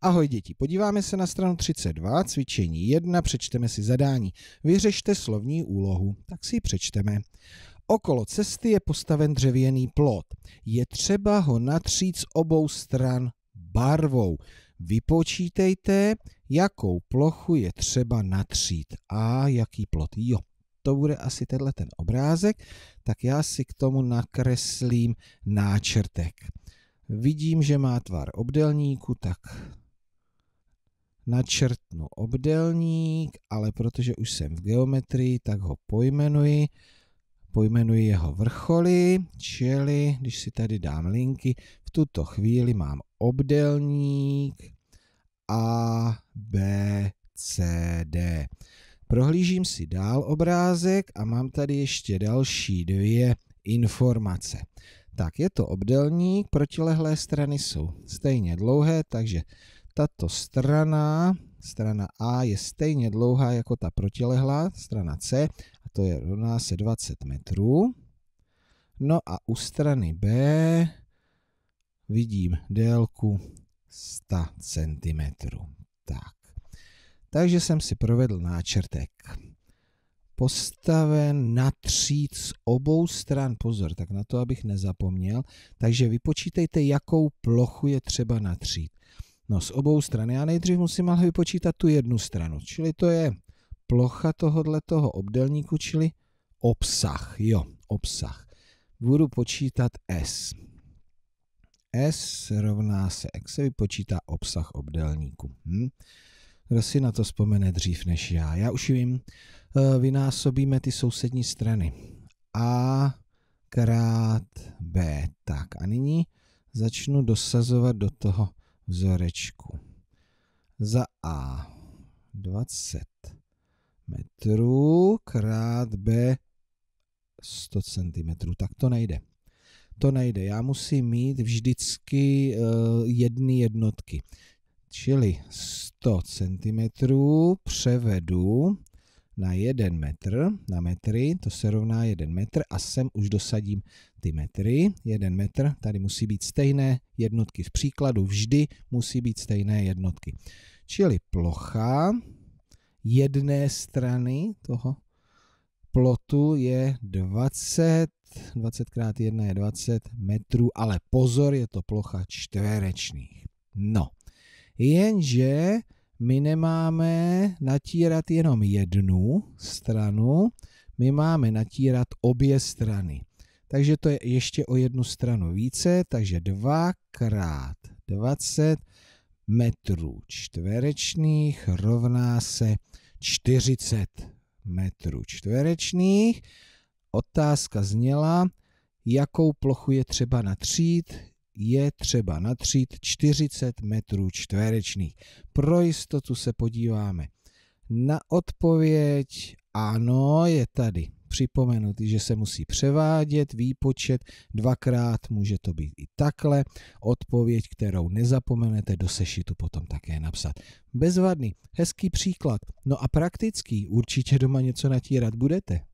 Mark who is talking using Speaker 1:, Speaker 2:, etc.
Speaker 1: Ahoj děti, podíváme se na stranu 32, cvičení 1, přečteme si zadání. Vyřešte slovní úlohu, tak si ji přečteme. Okolo cesty je postaven dřevěný plot. Je třeba ho natřít z obou stran barvou. Vypočítejte, jakou plochu je třeba natřít a jaký plot. Jo, to bude asi tenhle ten obrázek, tak já si k tomu nakreslím náčrtek. Vidím, že má tvar obdelníku, tak načrtnu obdelník, ale protože už jsem v geometrii, tak ho pojmenuji. Pojmenuji jeho vrcholy, čili když si tady dám linky, v tuto chvíli mám obdelník A, B, C, D. Prohlížím si dál obrázek a mám tady ještě další dvě informace. Tak je to obdelník, protilehlé strany jsou stejně dlouhé, takže tato strana, strana A je stejně dlouhá jako ta protilehlá, strana C, a to je rovná se 20 metrů. No a u strany B vidím délku 100 cm. Tak. Takže jsem si provedl náčrtek. Postaven natřít z obou stran, pozor, tak na to, abych nezapomněl. Takže vypočítejte, jakou plochu je třeba natřít. No z obou strany. Já nejdřív musím ale vypočítat tu jednu stranu, čili to je plocha tohoto obdelníku, čili obsah. Jo, obsah. Budu počítat S. S rovná se, jak se vypočítá obsah obdelníku. Hm? Kdo si na to vzpomene dřív než já? Já už vím, eh, vynásobíme ty sousední strany. A krát B. Tak a nyní začnu dosazovat do toho vzorečku. Za A 20 metrů krát B 100 cm. Tak to nejde. To nejde. Já musím mít vždycky uh, jedny jednotky. Čili 100 cm převedu na 1 metr, na metry, to se rovná 1 metr a sem už dosadím ty metry, 1 metr, tady musí být stejné jednotky v příkladu, vždy musí být stejné jednotky. Čili plocha jedné strany toho plotu je 20, 20 x 1 je 20 metrů, ale pozor, je to plocha čtverečných. No, jenže my nemáme natírat jenom jednu stranu, my máme natírat obě strany. Takže to je ještě o jednu stranu více, takže 2 krát 20 metrů čtverečných rovná se 40 metrů čtverečných. Otázka zněla, jakou plochu je třeba natřít, je třeba natřít 40 metrů čtverečných. Pro jistotu se podíváme. Na odpověď ano, je tady. připomenutý, že se musí převádět výpočet dvakrát, může to být i takhle. Odpověď, kterou nezapomenete do sešitu potom také napsat. Bezvadný, hezký příklad. No a praktický, určitě doma něco natírat budete.